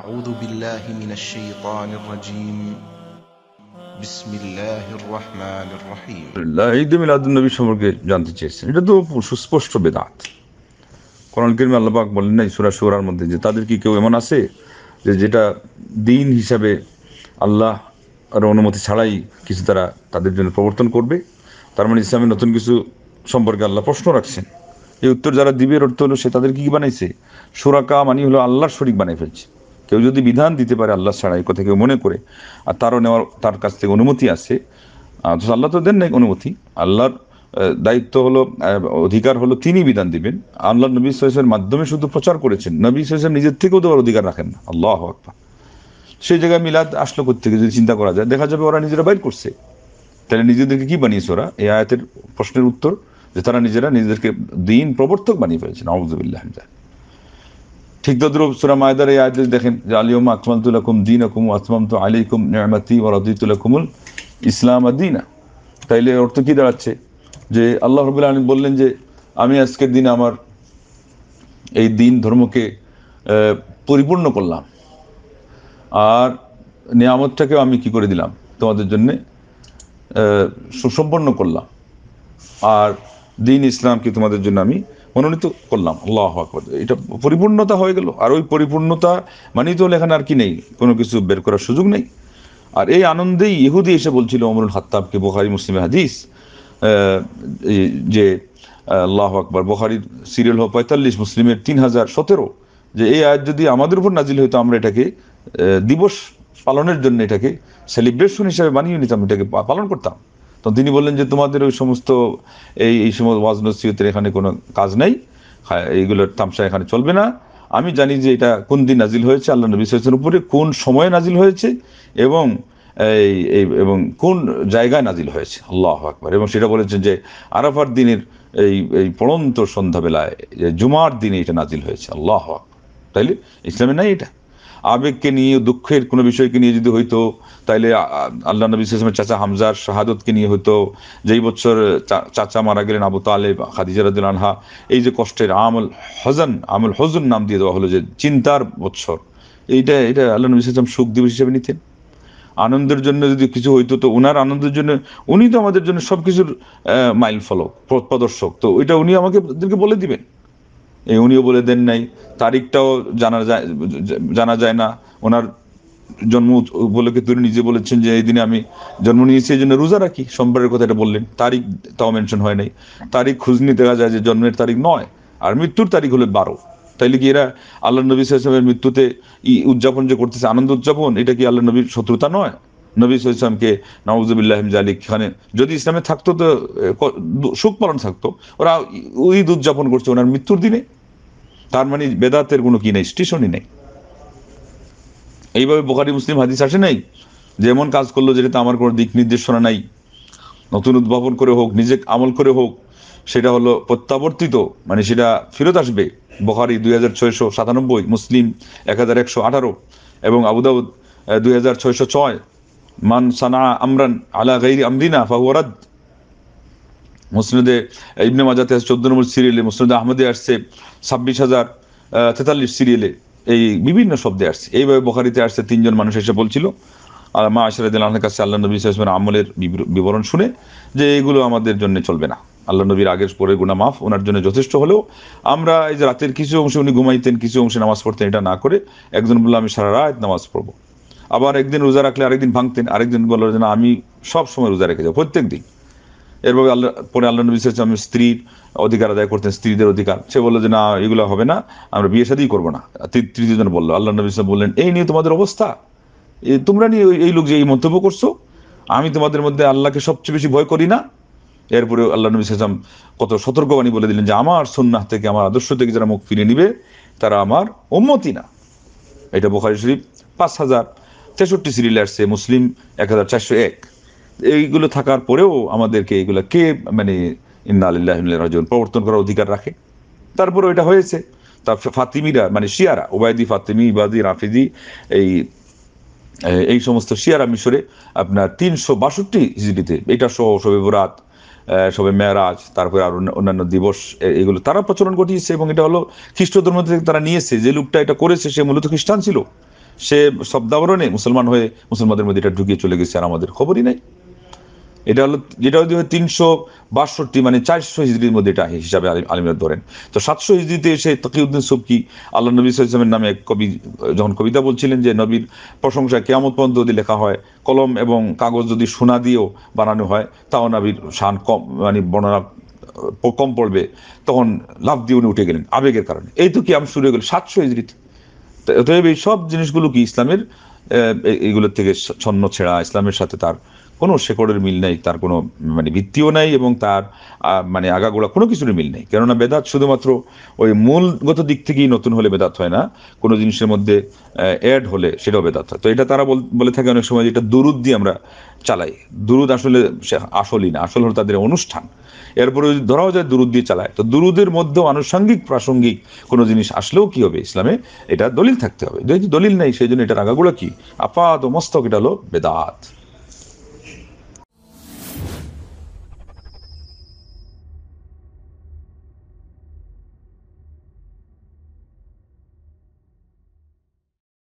أعوذ بالله من الشيطان الرجيم بسم الله الرحمن الرحيم الله ঈদ মিলাদুন্নবী সম্পর্কে জানতে চেয়েছেন এটা তো সুস্পষ্ট বেদাত কোরআন কারিমে আল্লাহ পাক বলেন নাই সূরা শুরার মধ্যে যে তাদের কি কেউ এমন আছে যে যেটা দিন হিসাবে আল্লাহ আর অনুমতি ছাড়াই কিছু তারা তাদের জন্য প্রবর্তন করবে তার মানে ইসলামের নতুন কিছু সম্পর্কে আল্লাহ প্রশ্ন রাখছেন এই উত্তর যারা দিবের অর্থ হলো সে তাদের কি বানাইছে সুরাকা মানি হলো আল্লাহর শরিক বানিয়ে ফেলছে কেউ যদি বিধান দিতে পারে আল্লাহ ছাড়া এই কথা কেউ মনে করে আর তারও নেওয়ার তার কাছ থেকে অনুমতি আছে অথচ আল্লাহ তো দেন নাই অনুমতি আল্লাহর দায়িত্ব হলো অধিকার হলো তিনি বিধান দিবেন আল্লাহ নবী সাহেবের মাধ্যমে শুধু প্রচার করেছেন নবী সাহেব নিজের থেকেও দেওয়ার অধিকার রাখেন না আল্লাহ আকবার সেই জায়গায় মিলাদ আসলো থেকে যদি চিন্তা করা যায় দেখা যাবে ওরা নিজেরা বাইর করছে তাহলে নিজেদেরকে কি বানিয়েছে ওরা এই আয়াতের প্রশ্নের উত্তর যে তারা নিজেরা নিজেদেরকে দিন প্রবর্তক বানিয়ে ফেলেছেন আউজবিল্লাহ ঠিক তদ্রুপ সুরা মায়দার এই আয়াত দেখেন যে আলিয়ম আকমালতুল্লাকুম দিন আকুম আসমাম তো আলিকুম নেমাতি ও রাজিতুল্লাকুমুল ইসলাম আদিনা তাইলে অর্থ কী দাঁড়াচ্ছে যে আল্লাহ রবুল্লা আলম বললেন যে আমি আজকের দিন আমার এই দিন ধর্মকে পরিপূর্ণ করলাম আর নিয়ামতটাকেও আমি কি করে দিলাম তোমাদের জন্যে সুসম্পন্ন করলাম আর দিন ইসলামকে তোমাদের জন্য আমি মনোনীত করলাম আল্লাহ আকবর এটা পরিপূর্ণতা হয়ে গেল আর ওই পরিপূর্ণতা মানেই তো লেখান আর কি নেই কোনো কিছু বের করার সুযোগ নেই আর এই আনন্দেই ইহুদি এসে বলছিল অমরুল হাত্তাবকে বোখারি মুসলিম হাদিস যে আল্লাহ আকবর বোখারির সিরিয়াল হোক পঁয়তাল্লিশ মুসলিমের তিন হাজার সতেরো যে এই আয়াত যদি আমাদের উপর নাজিল হইতো আমরা এটাকে দিবস পালনের জন্য এটাকে সেলিব্রেশন হিসাবে বানিয়ে নিতাম এটাকে পালন করতাম তো তিনি বললেন যে তোমাদের ওই সমস্ত এই এই সমস্ত ওয়াজ এখানে কোনো কাজ নেই হ্যাঁ, এইগুলোর তামসা এখানে চলবে না আমি জানি যে এটা কোন দিন নাজিল হয়েছে আল্লাহ নবী সাল্লামের উপরে কোন সময়ে নাজিল হয়েছে এবং এই এবং কোন জায়গায় নাজিল হয়েছে আল্লাহ আকবর এবং সেটা বলেছেন যে আরাফার দিনের এই এই পড়ন্ত সন্ধ্যাবেলায় জুমার দিনে এটা নাজিল হয়েছে আল্লাহ আকবর তাইলে ইসলামে নাই এটা আবেগকে নিয়ে দুঃখের কোনো বিষয়কে নিয়ে যদি হইতো তাইলে আল্লাহ নবী ইসলামের চাচা হামজার শাহাদতকে নিয়ে হইতো যেই বছর চাচা মারা গেলেন আবু তালেব খাদিজারাদুল আনহা এই যে কষ্টের আমল হজন আমল হজন নাম দিয়ে দেওয়া হলো যে চিন্তার বছর এইটা এটা আল্লাহ নবী ইসলাম সুখ দিবস হিসেবে নিতেন আনন্দের জন্য যদি কিছু হইতো তো উনার আনন্দের জন্য উনি তো আমাদের জন্য সব কিছুর মাইল ফলক প্রদর্শক তো ওইটা উনি আমাকে বলে দিবেন এই উনিও বলে দেন নাই তারিখটাও জানা যায় জানা যায় না ওনার জন্ম উপলক্ষে তিনি নিজে বলেছেন যে এই দিনে আমি জন্ম নিয়েছি এই জন্য রোজা রাখি সোমবারের কথা এটা বললেন তারিখ তাও মেনশন হয় নাই তারিখ খুঁজনি দেখা যায় যে জন্মের তারিখ নয় আর মৃত্যুর তারিখ হলো বারো তাইলে কি এরা আল্লাহ নবী সাহেবের মৃত্যুতে উদযাপন যে করতেছে আনন্দ উদযাপন এটা কি আল্লাহ নবীর শত্রুতা নয় নবী ইসলামকে নওয়াজুবিল্লাহিম জালিক খানে যদি ইসলামে থাকতো তো সুখ পালন থাকতো ওরা ঈদ উদযাপন করছে ওনার মৃত্যুর দিনে তার মানে বেদাতের কোনো কি নেই স্টেশনই নেই এইভাবে বোকারি মুসলিম হাদিস আসে নাই যেমন কাজ করলো যেটাতে আমার কোনো দিক নির্দেশনা নাই নতুন উদ্ভাবন করে হোক নিজে আমল করে হোক সেটা হলো প্রত্যাবর্তিত মানে সেটা ফেরত আসবে বখারি দুই হাজার ছয়শো সাতানব্বই মুসলিম এক হাজার একশো আঠারো এবং আবুদাবুদ দুই হাজার ছয়শো ছয় মান সানা আমরান আলা গাইরি আমরিনা ফাহুয়ারাদ মুসলিদে ইবনে মাজাতে আসছে চোদ্দ নম্বর সিরিয়ালে মুসলিদে আহমদে আসছে ছাব্বিশ হাজার তেতাল্লিশ সিরিয়ালে এই বিভিন্ন শব্দে আসছে এইভাবে বখারিতে আসছে তিনজন মানুষ এসে বলছিল আর মা আশরাদিল্লাহর কাছে আল্লাহ নবী ইসলামের আমলের বিবরণ শুনে যে এগুলো আমাদের জন্য চলবে না আল্লাহ নবীর আগের পরে গুণা মাফ ওনার জন্য যথেষ্ট হলেও আমরা এই যে রাতের কিছু অংশে উনি ঘুমাইতেন কিছু অংশে নামাজ পড়তেন এটা না করে একজন বললো আমি সারা রাত নামাজ পড়বো আবার একদিন রোজা রাখলে আরেকদিন ভাঙতেন আরেকদিন বললো যে না আমি সব সময় রোজা রেখে যাবো প্রত্যেক দিন এরপরে আল্লাহ পরে আল্লাহ নবী আমি স্ত্রীর অধিকার আদায় করতেন স্ত্রীদের অধিকার সে বললো যে না এগুলো হবে না আমরা বিয়ে সাদিই করবো না জন বললো আল্লাহ নবী সাল্লাম বললেন এই নিয়ে তোমাদের অবস্থা তোমরা নিয়ে এই লোক যে এই মন্তব্য করছো আমি তোমাদের মধ্যে আল্লাহকে সবচেয়ে বেশি ভয় করি না এরপরে আল্লাহ নবী সাল্লাম কত সতর্কবাণী বলে দিলেন যে আমার সন্ন্যাহ থেকে আমার আদর্শ থেকে যারা মুখ ফিরে নিবে তারা আমার উন্মতি না এটা বোখারি শরীফ পাঁচ হাজার তেষট্টি সিরিয়াল আসছে মুসলিম এক হাজার চারশো এক এইগুলো থাকার পরেও আমাদেরকে এইগুলো কে মানে ইন্না প্রবর্তন করার অধিকার রাখে তারপরে এটা হয়েছে তার ফাতিমিরা মানে শিয়ারা ওবায়দি ফাতিমি ইবাদি রাফিদি এই এই সমস্ত শিয়ারা মিশরে আপনার তিনশো বাষট্টি হিজড়িতে এটা সহ সবে বরাত সবে মেয়ারাজ তারপরে আর অন্যান্য দিবস এগুলো তারা প্রচলন ঘটিয়েছে এবং এটা হলো খ্রিস্ট ধর্ম থেকে তারা নিয়েছে যে লোকটা এটা করেছে সে মূলত খ্রিস্টান ছিল সে শব্দাবরণে মুসলমান হয়ে মুসলমানদের মধ্যে এটা ঢুকিয়ে চলে গেছে আর আমাদের খবরই নাই এটা হলো যেটা হয়তো তিনশো বাষট্টি মানে চারশো হিজড়ির মধ্যে এটা হিসাবে আলিম ধরেন তো সাতশো হিজড়িতে এসে তকিউদ্দিন সবকি আল্লাহ নবী ইসলামের নামে এক কবি যখন কবিতা বলছিলেন যে নবীর প্রশংসা কেয়ামত পর্যন্ত যদি লেখা হয় কলম এবং কাগজ যদি সোনা দিয়েও বানানো হয় তাও নবীর শান কম মানে বর্ণনা কম পড়বে তখন লাভ দিয়ে উনি উঠে গেলেন আবেগের কারণে এই তো কি আমি শুরু হয়ে গেল সাতশো হিজড়িতে অতএব এই সব জিনিসগুলো কি ইসলামের এগুলোর থেকে ছন্ন ছেঁড়া ইসলামের সাথে তার কোনো শেকড়ের মিল নেই তার কোনো মানে ভিত্তিও নাই এবং তার মানে আগাগোড়া কোনো কিছুর মিল নেই কেননা বেদাত শুধুমাত্র ওই মূলগত দিক থেকেই নতুন হলে বেদাত হয় না কোনো জিনিসের মধ্যে অ্যাড হলে সেটাও বেদাত হয় তো এটা তারা বলে থাকে অনেক সময় এটা দুরুদ দিয়ে আমরা চালাই দুরুদ আসলে আসলই না আসল হলো তাদের অনুষ্ঠান এরপরে যদি ধরাও যায় দুরুদ দিয়ে চালায় তো দুরুদের মধ্যেও আনুষঙ্গিক প্রাসঙ্গিক কোনো জিনিস আসলেও কি হবে ইসলামে এটা দলিল থাকতে হবে যেহেতু দলিল নেই সেই জন্য এটার আগাগুলো কি আপাত মস্তক এটা হলো বেদাত